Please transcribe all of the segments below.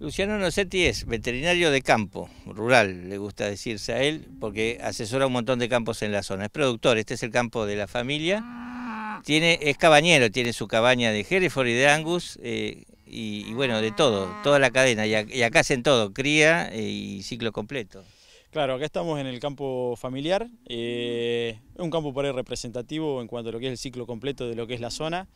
Luciano Nocetti es veterinario de campo, rural, le gusta decirse a él, porque asesora un montón de campos en la zona. Es productor, este es el campo de la familia. Tiene, es cabañero, tiene su cabaña de Hereford y de Angus, eh, y, bueno, de todo, toda la cadena. Y, acá hacen todo, cría eh, y ciclo completo. Claro, acá estamos en el campo familiar, eh, un campo por ahí representativo en cuanto a lo que es el ciclo completo de lo que es la zona.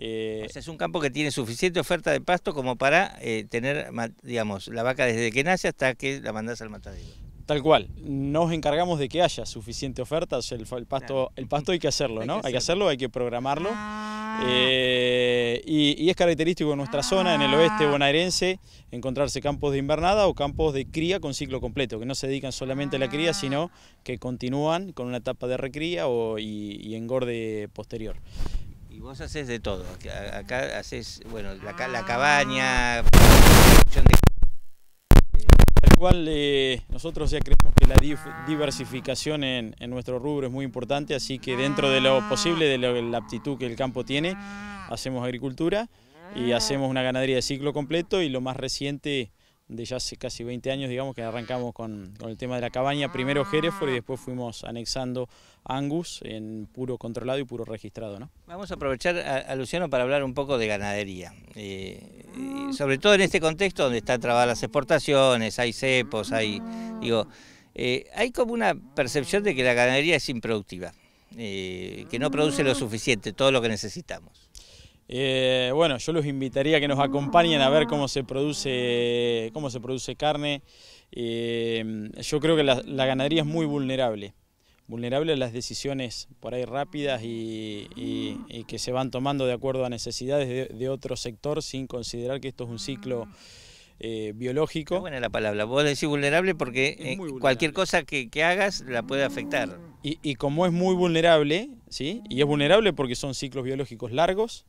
Eh, pues es un campo que tiene suficiente oferta de pasto como para eh, tener, digamos, la vaca desde que nace hasta que la mandas al matadero. Tal cual, nos encargamos de que haya suficiente oferta, el, pasto, el pasto hay que hacerlo, ¿no? Hay que, hacerlo, hay que programarlo. Ah. Eh, y, es característico de nuestra zona, en el oeste ah. bonaerense, encontrarse campos de invernada o campos de cría con ciclo completo, que no se dedican solamente a la cría, ah. sino que continúan con una etapa de recría o, y engorde posterior. Vos haces de todo. Acá haces, bueno, la, ah. cabaña. Tal cual, eh, nosotros ya creemos que la diversificación en, en, nuestro rubro es muy importante, así que dentro de lo ah. posible, de la aptitud que el campo tiene, ah. hacemos agricultura y hacemos una ganadería de ciclo completo y lo más reciente de ya hace casi 20 años, digamos, que arrancamos con, el tema de la cabaña, primero Hereford ah. y después fuimos anexando Angus en puro controlado y puro registrado. ¿no? Vamos a aprovechar a, Luciano para hablar un poco de ganadería, eh, sobre todo en este contexto donde están trabadas las exportaciones, hay cepos, hay, digo, eh, hay como una percepción de que la ganadería es improductiva, eh, que no produce lo suficiente, todo lo que necesitamos. Eh, bueno, yo los invitaría a que nos acompañen a ver cómo se produce, cómo se produce carne. Eh, yo creo que la, ganadería es muy vulnerable, vulnerable a las decisiones por ahí rápidas y, que se van tomando de acuerdo a necesidades de, otro sector sin considerar que esto es un ciclo eh, biológico. Bueno, la palabra, vos decís vulnerable porque cualquier cosa que, hagas la puede afectar. Y, y como es muy vulnerable, ¿sí? y es vulnerable porque son ciclos biológicos largos,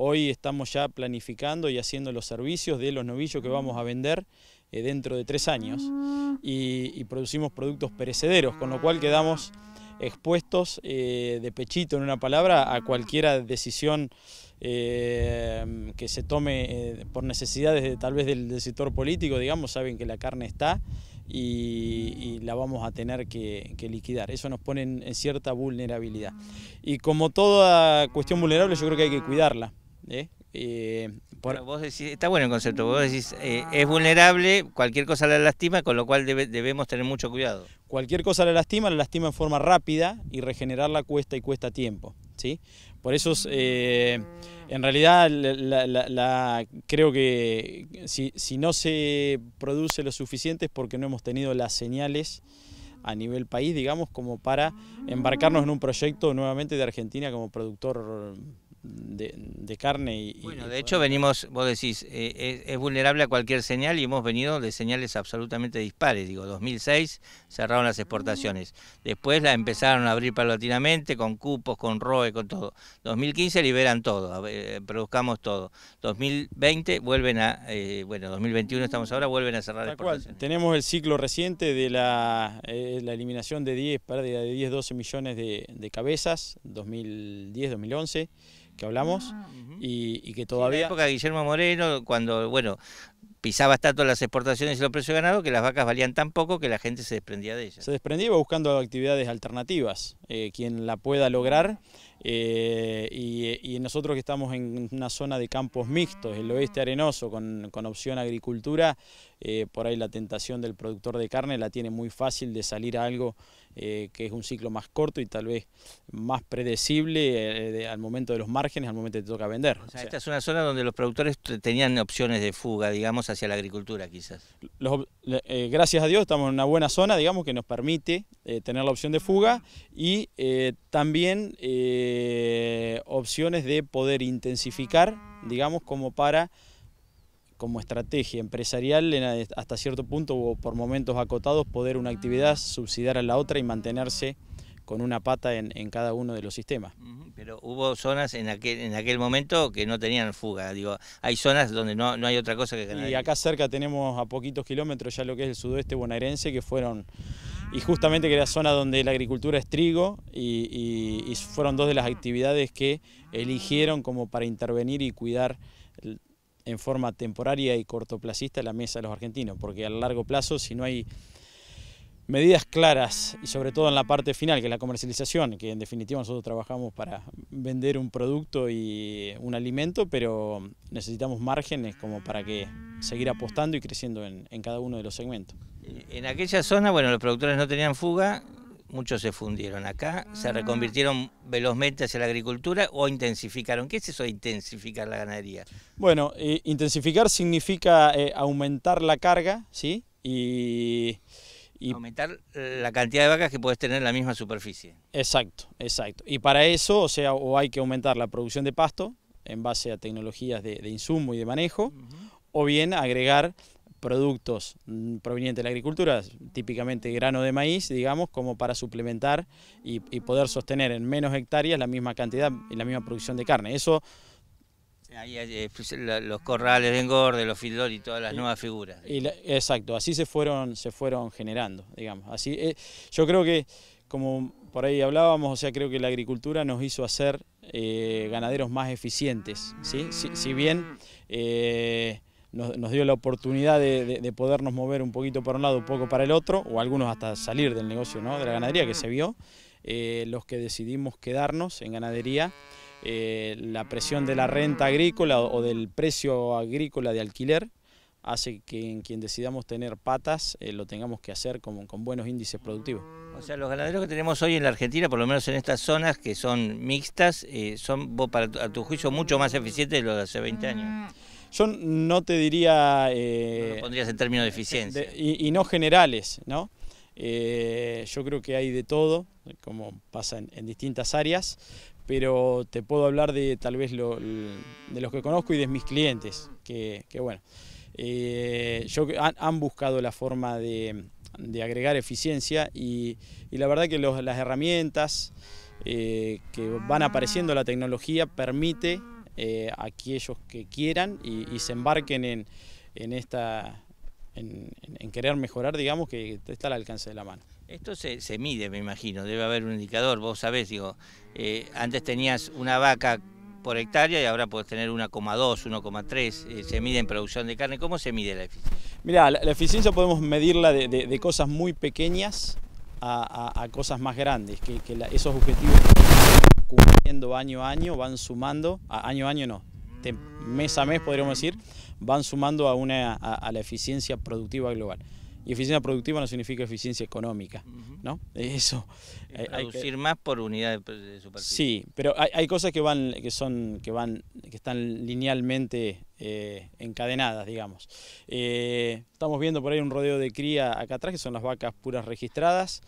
Hoy estamos ya planificando y haciendo los servicios de los novillos que vamos a vender eh, dentro de tres años y, producimos productos perecederos, con lo cual quedamos expuestos eh, de pechito, en una palabra, a cualquier decisión eh, que se tome por necesidades de, tal vez del, sector político, digamos, saben que la carne está y, la vamos a tener que, liquidar. Eso nos pone en cierta vulnerabilidad. Y como toda cuestión vulnerable, yo creo que hay que cuidarla. ¿eh? Eh, está bueno el concepto, vos decís, eh, es vulnerable, cualquier cosa la lastima, con lo cual debemos tener mucho cuidado. Cualquier cosa la lastima, la lastima en forma rápida y regenerarla cuesta y cuesta tiempo. ¿sí? Por eso, en realidad, la, creo que si, si, no se produce lo suficiente es porque no hemos tenido las señales a nivel país, digamos, como para embarcarnos en un proyecto nuevamente de Argentina como productor de, carne. Y, bueno, de hecho venimos, vos decís, eh, eh, es, vulnerable a cualquier señal y hemos venido de señales absolutamente dispares. Digo, 2006 cerraron las exportaciones, después las empezaron a abrir paulatinamente con cupos, con ROE, con todo. 2015 liberan todo, eh, produzcamos todo. 2020 vuelven a, bueno, 2021 estamos ahora, vuelven a cerrar exportaciones. tenemos el ciclo reciente de la, la eliminación de 10, pérdida de 10, 12 millones de, de cabezas, 2010, 2011 que hablamos ah, y, que todavía... en la época de Guillermo Moreno, cuando, bueno, pisaba todas las exportaciones y los precios ganados que las vacas valían tan poco que la gente se desprendía de ellas. Se desprendía buscando actividades alternativas, eh, quien la pueda lograr. Eh, y, nosotros que estamos en una zona de campos mixtos, el oeste arenoso, con, opción agricultura, eh, por ahí la tentación del productor de carne la tiene muy fácil de salir a algo eh, que es un ciclo más corto y tal vez más predecible eh, al momento de los márgenes, al momento que te toca vender. esta es una zona donde los productores tenían opciones de fuga, digamos, hacia la agricultura quizás. gracias a Dios estamos en una buena zona, digamos, que nos permite tener la opción de fuga y también opciones de poder intensificar, digamos, como para como estrategia empresarial hasta cierto punto o por momentos acotados poder una actividad subsidiar a la otra y mantenerse con una pata en, cada uno de los sistemas. Pero hubo zonas en aquel, en aquel momento que no tenían fuga, digo, hay zonas donde no, hay otra cosa que ganar. Y acá cerca tenemos a poquitos kilómetros ya lo que es el sudoeste bonaerense, que fueron, y justamente que era zona donde la agricultura es trigo, y, y fueron dos de las actividades que eligieron como para intervenir y cuidar en forma temporaria y cortoplacista la mesa de los argentinos, porque a largo plazo, si no hay medidas claras y sobre todo en la parte final, que es la comercialización, que en definitiva nosotros trabajamos para vender un producto y un alimento, pero necesitamos márgenes como para que seguir apostando y creciendo en, en cada uno de los segmentos. En aquella zona, bueno, los productores no tenían fuga, muchos se fundieron acá, se ah. reconvirtieron velozmente hacia la agricultura o intensificaron. ¿Qué es eso de intensificar la ganadería? Bueno, eh, intensificar significa eh, aumentar la carga, ¿sí? Y, Aumentar la cantidad de vacas que puedes tener en la misma superficie. Exacto, exacto. Y para eso, o sea, o hay que aumentar la producción de pasto en base a tecnologías de, insumo y de manejo, o bien agregar productos mm, provenientes de la agricultura, típicamente grano de maíz, digamos, como para suplementar y, poder sostener en menos hectáreas la misma cantidad y la misma producción de carne. Eso Ahí, eh, pues, los corrales de engorde, los fildor y todas las nuevas figuras. Y exacto, así se fueron, se fueron generando, digamos. Así, eh, yo creo que, como por ahí hablábamos, o sea, creo que la agricultura nos hizo hacer eh, ganaderos más eficientes, ¿sí? Si, si bien... Eh, nos, dio la oportunidad de, podernos mover un poquito para un lado, un poco para el otro, o algunos hasta salir del negocio ¿no? de la ganadería que se vio. Eh, los que decidimos quedarnos en ganadería, eh, la presión de la renta agrícola o del precio agrícola de alquiler hace que en quien decidamos tener patas eh, lo tengamos que hacer con, buenos índices productivos. O sea, los ganaderos que tenemos hoy en la Argentina, por lo menos en estas zonas que son mixtas, son, a tu juicio, mucho más eficientes de los de hace 20 años yo no te diría... Eh, lo pondrías en términos de eficiencia. y, no generales, ¿no? Eh, yo creo que hay de todo, como pasa en, distintas áreas, pero te puedo hablar de tal vez de los que conozco y de mis clientes, que, bueno, eh, yo, han, buscado la forma de, agregar eficiencia y, la verdad que las herramientas que van apareciendo, la tecnología permite eh, aquellos que quieran y, se embarquen en, esta en, querer mejorar, digamos, que está al alcance de la mano. Esto se, mide, me imagino, debe haber un indicador, vos sabés, digo, eh, antes tenías una vaca por hectárea y ahora puedes tener 1,2, 1,3, eh, se mide en producción de carne, ¿cómo se mide la eficiencia? Mira, la, eficiencia podemos medirla de, cosas muy pequeñas a, cosas más grandes, que, esos objetivos cumpliendo año a año, van sumando, a año a año no, mes a mes podríamos decir, van sumando a, una, a, la eficiencia productiva global. Y eficiencia productiva no significa eficiencia económica, ¿no? Eso. más por unidad de, superficie. Sí, pero hay, cosas que van, que son, que van, que están linealmente eh, encadenadas, digamos. Eh, estamos viendo por ahí un rodeo de cría acá atrás, que son las vacas puras registradas,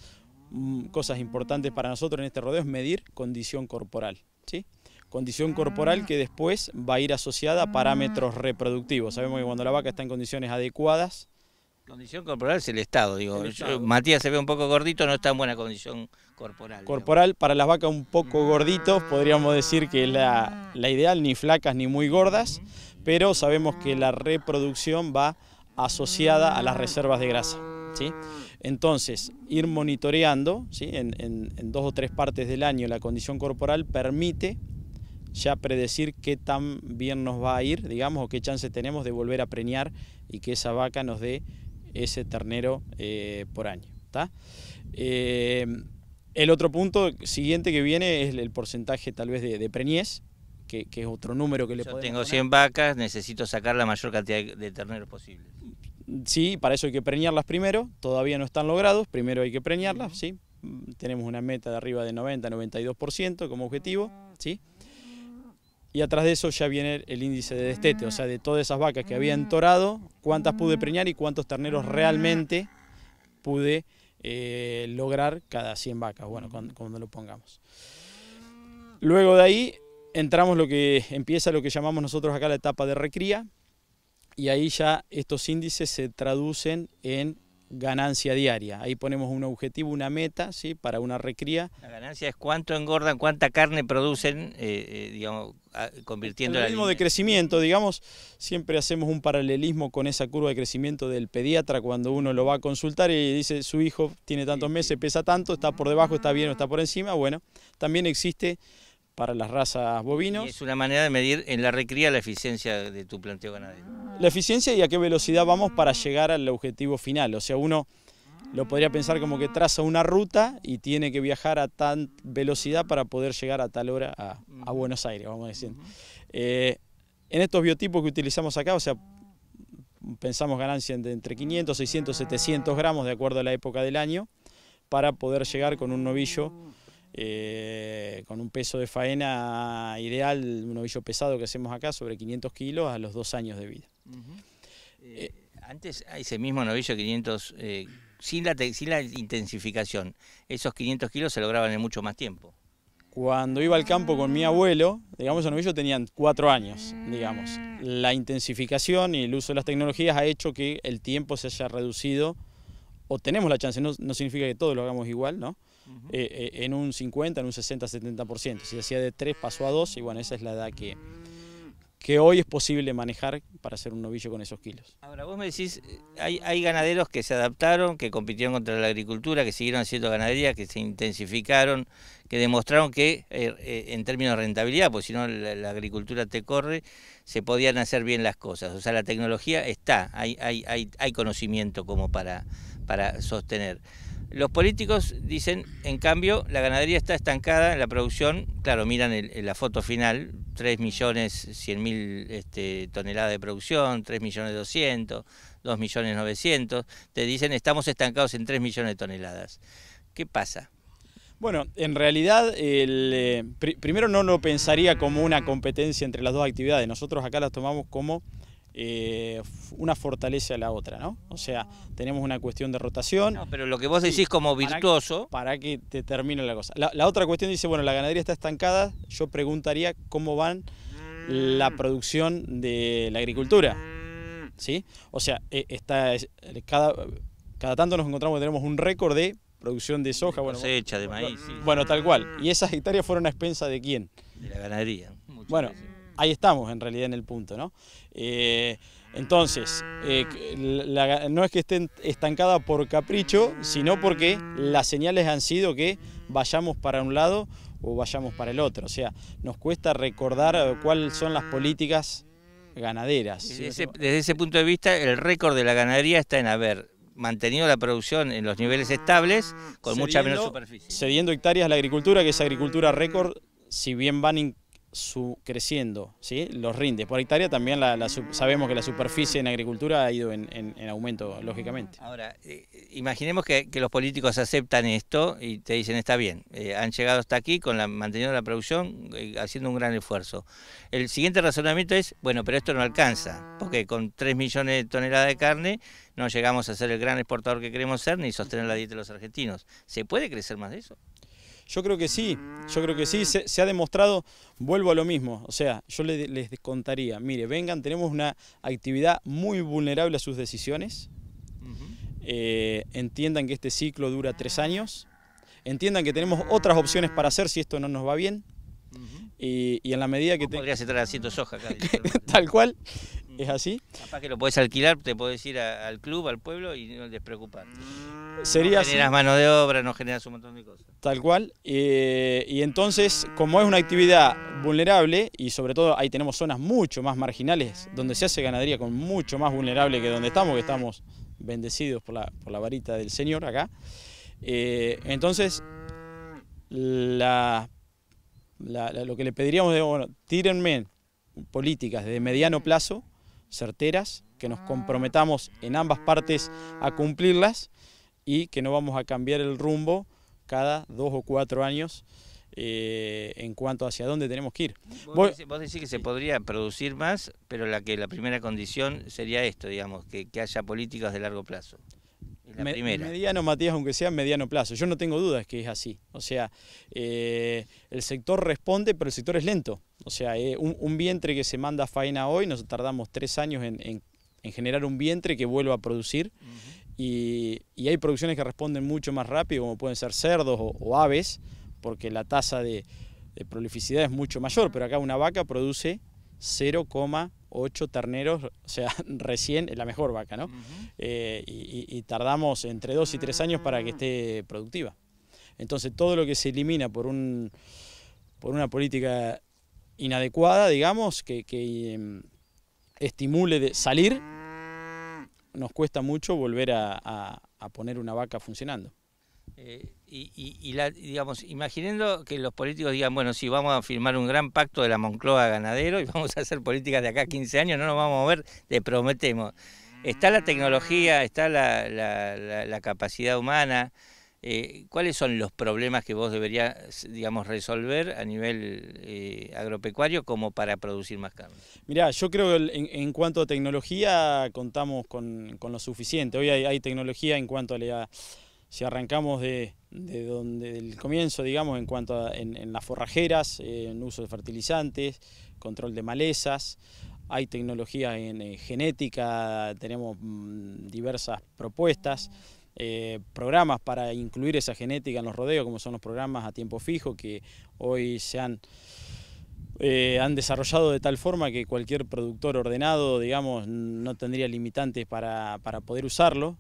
Mm, cosas importantes para nosotros en este rodeo es medir condición corporal, ¿sí? Condición corporal ah. que después va a ir asociada a ah. parámetros reproductivos. Sabemos que cuando la vaca está en condiciones adecuadas... Condición corporal es el estado, digo. Matías se ve un poco gordito, no está en buena condición corporal. Corporal, para las vacas un poco ah. gorditos, podríamos decir que la, la ideal, ni flacas ni muy gordas, pero sabemos que la reproducción va asociada a las reservas de grasa. ¿sí? Entonces, ir monitoreando ¿sí? en, dos o tres partes del año la condición corporal permite ya predecir qué tan bien nos va a ir, digamos, o qué chance tenemos de volver a preñar y que esa vaca nos dé ese ternero eh, por año. Em, el otro punto siguiente que viene es el porcentaje tal vez de, de preñez, que, es otro número que le Yo tengo 100 vacas, necesito sacar la mayor cantidad de terneros posible. Sí, para eso hay que preñarlas primero, todavía no están logrados, primero hay que preñarlas, sí. Tenemos una meta de arriba de 90-92% como objetivo, sí. Y atrás de eso ya viene el índice de destete, o sea, de todas esas vacas que había entorado, cuántas pude preñar y cuántos terneros realmente pude eh, lograr cada 100 vacas, bueno, cuando lo pongamos. Luego de ahí entramos lo que empieza lo que llamamos nosotros acá la etapa de recría, y ahí ya estos índices se traducen en ganancia diaria. Ahí ponemos un objetivo, una meta, ¿sí? Para una recría. La ganancia es cuánto engordan, cuánta carne producen, eh, eh, digamos, convirtiendo... El ritmo de crecimiento, digamos, siempre hacemos un paralelismo con esa curva de crecimiento del pediatra cuando uno lo va a consultar y dice, su hijo tiene tantos meses, pesa tanto, está por debajo, está bien o está por encima. Bueno, también existe para las razas bovinos. es una manera de medir en la recría la eficiencia de tu planteo ganadero. La eficiencia y a qué velocidad vamos para llegar al objetivo final. O sea, uno lo podría pensar como que traza una ruta y tiene que viajar a tan velocidad para poder llegar a tal hora a, Buenos Aires, vamos a decir. Eh, en estos biotipos que utilizamos acá, o sea, pensamos ganancia de entre 500, 600, 700 gramos de acuerdo a la época del año para poder llegar con un novillo eh, con un peso de faena ideal, un novillo pesado que hacemos acá, sobre 500 kilos a los dos años de vida. Eh, eh, antes, ese mismo novillo 500, sin, la, sin la intensificación, esos 500 kilos se lograban en mucho más tiempo. Cuando iba al campo con mi ah. abuelo, digamos, esos novillos tenían cuatro años, ah. digamos. La intensificación y el uso de las tecnologías ha hecho que el tiempo se haya reducido, o tenemos la chance, no significa que todos lo hagamos igual, ¿no? Eh, eh, en un 50, en un 60, 70%. Si hacía de 3 pasó a 2 y bueno, esa es la edad que, que hoy es posible manejar para hacer un novillo con esos kilos. Ahora, vos me decís, eh, hay, hay, ganaderos que se adaptaron, que compitieron contra la agricultura, que siguieron haciendo ganadería, que se intensificaron, que demostraron que en términos de rentabilidad, pues si no la, agricultura te corre, se podían hacer bien las cosas. O sea, la tecnología está, hay, hay, hay, hay conocimiento como para, para sostener. Los políticos dicen, en cambio, la ganadería está estancada, la producción, claro, miran la foto final, 3 millones 100 mil este, toneladas de producción, 3 millones 2 millones 900, te dicen estamos estancados en 3 millones de toneladas. ¿Qué pasa? Bueno, en realidad, el, eh, primero no lo pensaría como una competencia entre las dos actividades, nosotros acá las tomamos como eh, una fortalece a la otra, ¿no? O sea, tenemos una cuestión de rotación. No, pero lo que vos decís como virtuoso. Para que, te termine la cosa. La, otra cuestión dice, bueno, la ganadería está estancada, yo preguntaría cómo van mm. la producción de la agricultura. Mm. ¿Sí? O sea, e, está cada, tanto nos encontramos que tenemos un récord de producción de soja. Bueno, cosecha, de maíz. Bueno, tal cual. Mm. ¿Y esas hectáreas fueron a expensa de quién? De la ganadería. bueno, ahí estamos en realidad en el punto, ¿no? Eh, entonces, eh, no es que estén estancada por capricho, sino porque las señales han sido que vayamos para un lado o vayamos para el otro. O sea, nos cuesta recordar cuáles son las políticas ganaderas. Desde ese, punto de vista, el récord de la ganadería está en haber mantenido la producción en los niveles estables con mucha menor superficie. Cediendo hectáreas a la agricultura, que es agricultura récord, si bien van su, creciendo ¿sí? los rindes. Por hectárea también la, sabemos que la superficie en agricultura ha ido en, aumento, lógicamente. Ahora, eh, imaginemos que, los políticos aceptan esto y te dicen, está bien, eh, han llegado hasta aquí con la, manteniendo la producción, eh, haciendo un gran esfuerzo. El siguiente razonamiento es, bueno, pero esto no alcanza, porque con 3 millones de toneladas de carne no llegamos a ser el gran exportador que queremos ser ni sostener la dieta de los argentinos. ¿Se puede crecer más de eso? Yo creo que sí, yo creo que sí, mm. se, ha demostrado, vuelvo a lo mismo, o sea, yo les, contaría, mire, vengan, tenemos una actividad muy vulnerable a sus decisiones, eh, entiendan que este ciclo dura tres años, entiendan que tenemos otras opciones para hacer si esto no nos va bien, y, en la medida que... Te... Podrías soja acá. Tal cual, es así. Capaz que lo puedes alquilar, te puedes ir al club, al pueblo y no despreocuparte. Mm sería no generas mano de obra, no generas un montón de cosas. Tal cual. Eh, y entonces, como es una actividad vulnerable, y sobre todo ahí tenemos zonas mucho más marginales, donde se hace ganadería con mucho más vulnerable que donde estamos, que estamos bendecidos por la, varita del Señor acá. Eh, entonces, lo que le pediríamos es, bueno, tírenme políticas de mediano plazo, certeras, que nos comprometamos en ambas partes a cumplirlas y que no vamos a cambiar el rumbo cada dos o cuatro años eh, en cuanto hacia dónde tenemos que ir. Vos, decís, que se podría producir más, pero la que la primera condición sería esto, digamos, que, haya políticas de largo plazo. Mediano, Matías, aunque sea mediano plazo. Yo no tengo dudas que es así. O sea, eh, el sector responde, pero el sector es lento. O sea, eh, un, vientre que se manda a faena hoy, nos tardamos tres años en, generar un vientre que vuelva a producir. Y, hay producciones que responden mucho más rápido, como pueden ser cerdos o, aves, porque la tasa de, prolificidad es mucho mayor, pero acá una vaca produce 0,8 terneros, o sea, recién la mejor vaca, ¿no? Eh, y, tardamos entre dos y tres años para que ah. esté productiva. Entonces todo lo que se elimina por, un, por una política inadecuada, digamos, que, em, estimule de salir, nos cuesta mucho volver a, poner una vaca funcionando. Eh, y, digamos, imaginando que los políticos digan, bueno, si vamos a firmar un gran pacto de la Moncloa ganadero y vamos a hacer políticas de acá a 15 años, no nos vamos a mover, te prometemos. Está la tecnología, está la, la capacidad humana, eh, ¿Cuáles son los problemas que vos deberías, digamos, resolver a nivel eh, agropecuario como para producir más carne? Mirá, yo creo que en, cuanto a tecnología contamos con, lo suficiente. Hoy hay, tecnología en cuanto a Si arrancamos de, donde, del comienzo, digamos, en cuanto a en, las forrajeras, en uso de fertilizantes, control de malezas, hay tecnología en genética, tenemos mm, diversas propuestas. Eh, programas para incluir esa genética en los rodeos, como son los programas a tiempo fijo, que hoy se eh, han... desarrollado de tal forma que cualquier productor ordenado, digamos, no tendría limitantes para, para poder usarlo.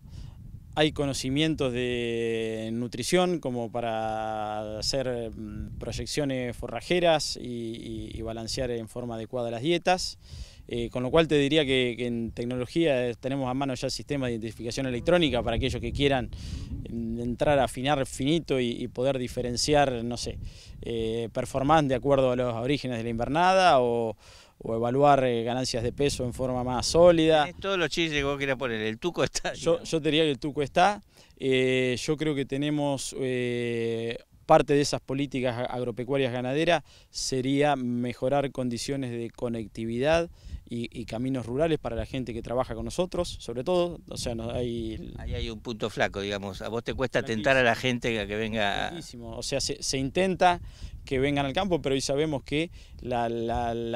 Hay conocimientos de nutrición como para hacer mm, proyecciones forrajeras y balancear en forma adecuada las dietas. Eh, con lo cual te diría que, en tecnología tenemos a mano ya sistemas de identificación electrónica para aquellos que quieran mm, entrar a afinar finito y, poder diferenciar, no sé, performar eh, performance de acuerdo a los orígenes de la invernada o, evaluar eh, ganancias de peso en forma más sólida. Todos los chistes que vos querías poner, el tuco está. Yo, yo, te diría que el tuco está. yo creo que tenemos parte de esas políticas agropecuarias ganaderas sería mejorar condiciones de conectividad y, caminos rurales para la gente que trabaja con nosotros, sobre todo. O sea, no, hay... Ahí hay un punto flaco, digamos. A vos te cuesta atentar tentar a la gente a que venga... muchísimo O sea, se, intenta que vengan al campo, pero hoy sabemos que la,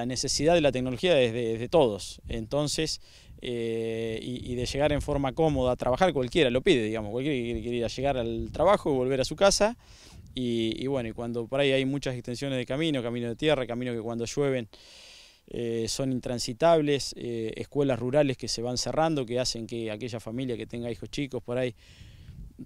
necesidad de la tecnología es de, todos. Entonces... Eh, y, de llegar en forma cómoda a trabajar, cualquiera lo pide, digamos, cualquiera quiere ir a llegar al trabajo y volver a su casa, y, y, bueno, y cuando por ahí hay muchas extensiones de camino, camino de tierra, camino que cuando llueven eh, son intransitables, eh, escuelas rurales que se van cerrando, que hacen que aquella familia que tenga hijos chicos por ahí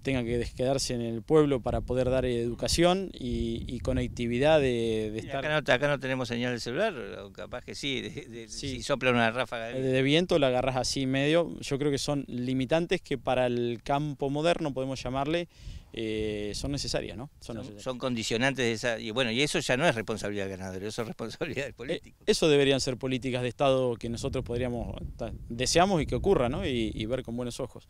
tenga que quedarse en el pueblo para poder dar eh, educación y, conectividad de, estar... Acá no, tenemos señal de celular, capaz que sí, si sopla una ráfaga de... viento la agarras así medio, yo creo que son limitantes que para el campo moderno podemos llamarle eh, son necesarias, ¿no? Son, condicionantes de esa... Y bueno, y eso ya no es responsabilidad del ganador eso es responsabilidad del eh, político. eso deberían ser políticas de Estado que nosotros podríamos, deseamos y que ocurra, ¿no? Y, ver con buenos ojos.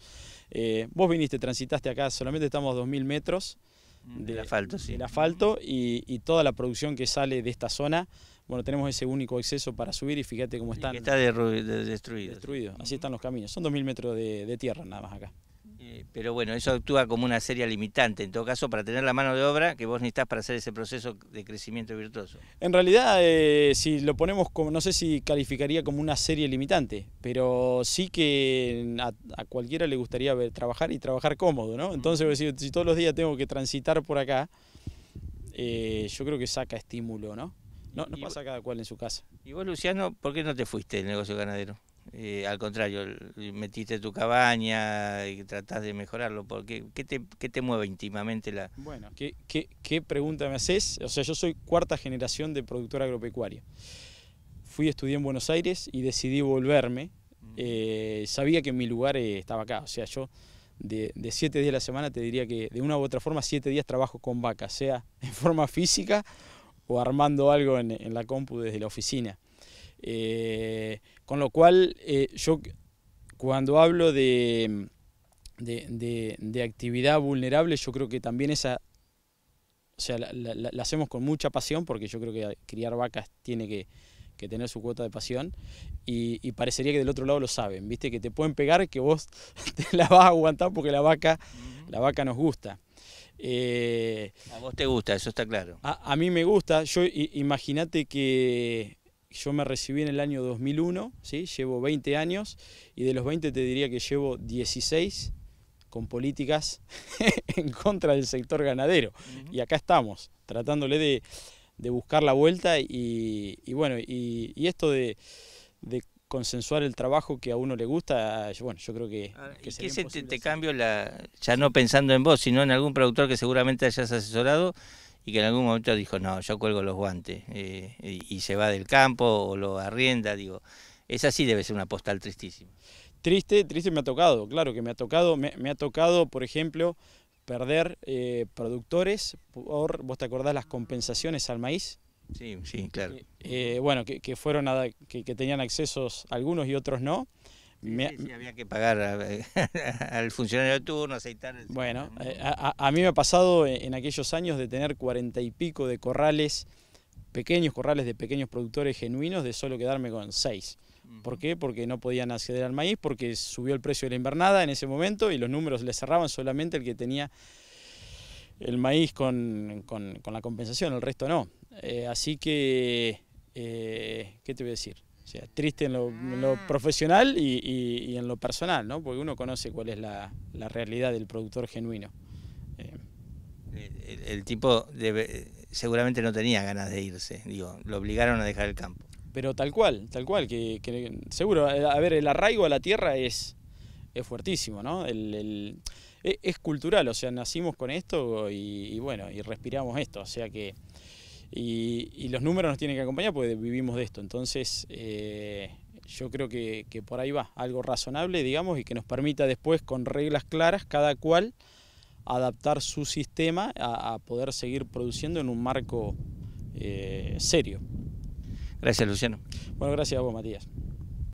Eh, vos viniste, transitaste acá, solamente estamos a 2.000 metros. Mm, del asfalto, sí. asfalto y, toda la producción que sale de esta zona, bueno, tenemos ese único exceso para subir y fíjate cómo están. está destruido. destruido. Así están los caminos. Son 2.000 metros de tierra nada más acá. Eh, pero bueno, eso actúa como una serie limitante, en todo caso, para tener la mano de obra que vos necesitas para hacer ese proceso de crecimiento virtuoso. En realidad, eh, si lo ponemos como, no sé si calificaría como una serie limitante, pero sí que a, cualquiera le gustaría ver, trabajar y trabajar cómodo, ¿no? Entonces, si, todos los días tengo que transitar por acá, eh, yo creo que saca estímulo, ¿no? No, no pasa cada cual en su casa. ¿Y vos, Luciano, por qué no te fuiste del negocio ganadero? Eh, al contrario, metiste tu cabaña y tratás de mejorarlo. Porque, ¿qué, te, qué te mueve íntimamente la...? Bueno, ¿qué, ¿qué, qué, pregunta me haces? O sea, yo soy cuarta generación de productor agropecuario. Fui, estudié en Buenos Aires y decidí volverme. Eh, sabía que mi lugar eh, estaba acá. O sea, yo de, de, siete días a la semana te diría que de una u otra forma siete días trabajo con vacas, sea en forma física o armando algo en, en la compu desde la oficina. Con lo cual, eh, yo cuando hablo de, de, actividad vulnerable, yo creo que también esa, o sea, la, hacemos con mucha pasión, porque yo creo que eh, criar vacas tiene que, tener su cuota de pasión, y, parecería que del otro lado lo saben, ¿viste? Que te pueden pegar, que vos te la vas a aguantar porque la vaca, la vaca nos gusta. Eh, a vos te gusta, eso está claro. A, a mí me gusta, yo imagínate que yo me recibí en el año 2001, ¿sí? llevo 20 años y de los 20 te diría que llevo 16 con políticas en contra del sector ganadero. Y acá estamos, tratándole de, buscar la vuelta y, bueno, y, esto de, consensuar el trabajo que a uno le gusta, bueno, yo creo que... Ah, que qué se te, cambio la, ya no pensando en vos, sino en algún productor que seguramente hayas asesorado? y que en algún momento dijo, no, yo cuelgo los guantes eh, y, se va del campo o lo arrienda, digo, esa sí debe ser una postal tristísima. Triste, triste me ha tocado, claro que me ha tocado, me, ha tocado, por ejemplo, perder eh, productores por, vos te acordás, las compensaciones al maíz. Sí, sí, claro. Eh, bueno, que, fueron que tenían accesos algunos y otros no había que pagar al funcionario de turno, aceitar... Bueno, eh, a, mí me ha pasado e, en aquellos años de tener cuarenta y pico de corrales, pequeños corrales de pequeños productores genuinos, de solo quedarme con seis. ¿Por qué? Porque no podían acceder al maíz, porque subió el precio de la invernada en ese momento y los números le cerraban solamente el que tenía el maíz con, la compensación, el resto no. Eh, así que, eh, ¿qué te voy a decir? O sea, triste en lo, ah. profesional y, en lo personal, ¿no? Porque uno conoce cuál es la, realidad del productor genuino. Eh, el, tipo seguramente no tenía ganas de irse, digo, lo obligaron a dejar el campo. Pero tal cual, tal cual, que, seguro, eh, a ver, el arraigo a la tierra es, fuertísimo, ¿no? E, es, cultural, o sea, nacimos con esto y, y bueno, y respiramos esto, o sea que... Y, los números nos tienen que acompañar porque vivimos de esto. Entonces, eh, yo creo que, por ahí va algo razonable, digamos, y que nos permita después, con reglas claras, cada cual adaptar su sistema a, poder seguir produciendo en un marco eh, serio. Gracias, Luciano. Bueno, gracias a vos, Matías.